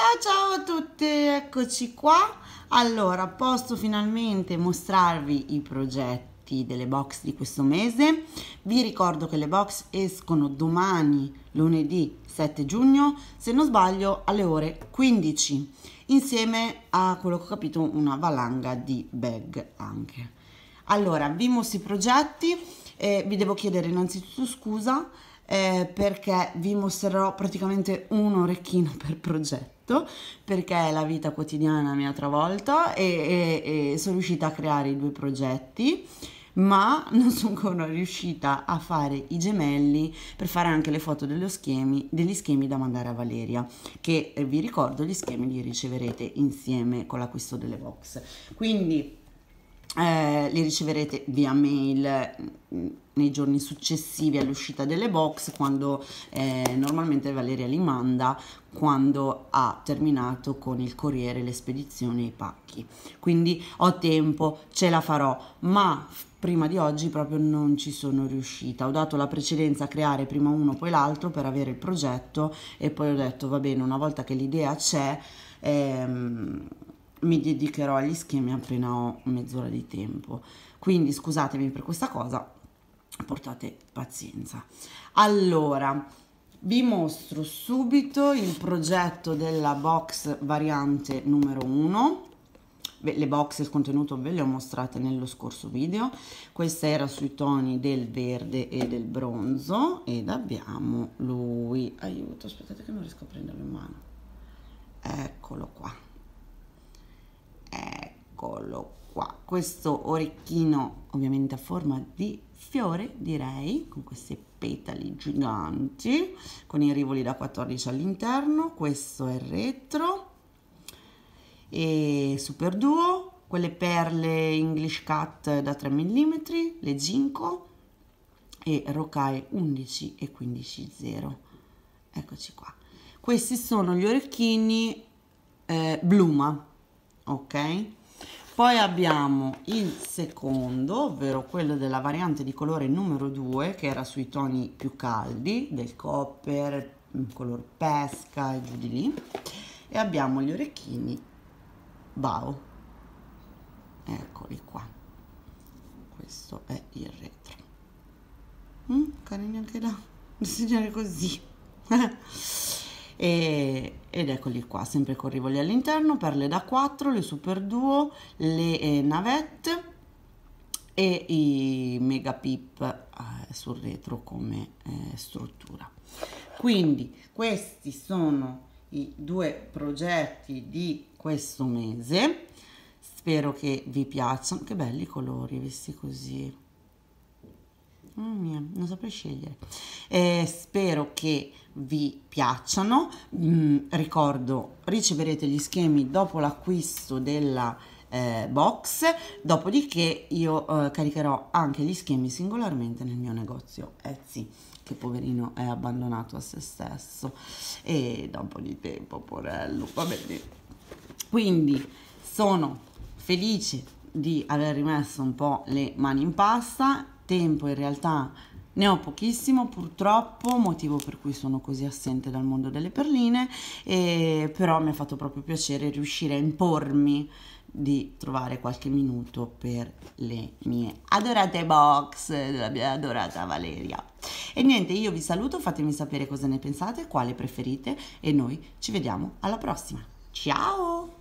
Ciao ciao a tutti, eccoci qua. Allora, posso finalmente mostrarvi i progetti delle box di questo mese. Vi ricordo che le box escono domani, lunedì 7 giugno, se non sbaglio alle ore 15, insieme a quello che ho capito una valanga di bag anche. Allora, vi mostro i progetti e eh, vi devo chiedere innanzitutto scusa eh, perché vi mostrerò praticamente un orecchino per progetto perché la vita quotidiana mi ha travolta e, e, e sono riuscita a creare i due progetti ma non sono ancora riuscita a fare i gemelli per fare anche le foto schemi, degli schemi da mandare a Valeria, che eh, vi ricordo gli schemi li riceverete insieme con l'acquisto delle box. Quindi eh, li riceverete via mail mm, nei giorni successivi all'uscita delle box quando eh, normalmente Valeria li manda quando ha terminato con il corriere le spedizioni e i pacchi quindi ho tempo ce la farò ma prima di oggi proprio non ci sono riuscita ho dato la precedenza a creare prima uno poi l'altro per avere il progetto e poi ho detto va bene una volta che l'idea c'è ehm, mi dedicherò agli schemi appena ho mezz'ora di tempo quindi scusatemi per questa cosa portate pazienza allora vi mostro subito il progetto della box variante numero 1 le box e il contenuto ve le ho mostrate nello scorso video questa era sui toni del verde e del bronzo ed abbiamo lui aiuto aspettate che non riesco a prenderlo in mano eccolo qua eccolo qua questo orecchino ovviamente a forma di fiore direi con questi petali giganti con i rivoli da 14 all'interno questo è il retro e super duo quelle perle English Cut da 3 mm le zinco e Rocae 11 e 15 0 eccoci qua questi sono gli orecchini eh, Bluma ok poi abbiamo il secondo ovvero quello della variante di colore numero 2 che era sui toni più caldi del copper mm, color pesca e giù di lì e abbiamo gli orecchini bao eccoli qua questo è il retro mm, carini anche là disegnare così e, ed eccoli qua, sempre con rivoli all'interno, perle da 4, le super duo, le eh, navette e i mega pip eh, sul retro come eh, struttura. Quindi questi sono i due progetti di questo mese. Spero che vi piacciono, che belli i colori visti così Mamma mia, non saprei scegliere. Eh, spero che vi piacciono. Mm, ricordo, riceverete gli schemi dopo l'acquisto della eh, box, dopodiché io eh, caricherò anche gli schemi singolarmente nel mio negozio Etsy, eh che poverino è abbandonato a se stesso e da un po' di tempo, porello, va bene. Quindi sono felice di aver rimesso un po' le mani in pasta tempo in realtà ne ho pochissimo purtroppo, motivo per cui sono così assente dal mondo delle perline, e però mi ha fatto proprio piacere riuscire a impormi di trovare qualche minuto per le mie adorate box della mia adorata Valeria. E niente, io vi saluto, fatemi sapere cosa ne pensate, quale preferite e noi ci vediamo alla prossima. Ciao!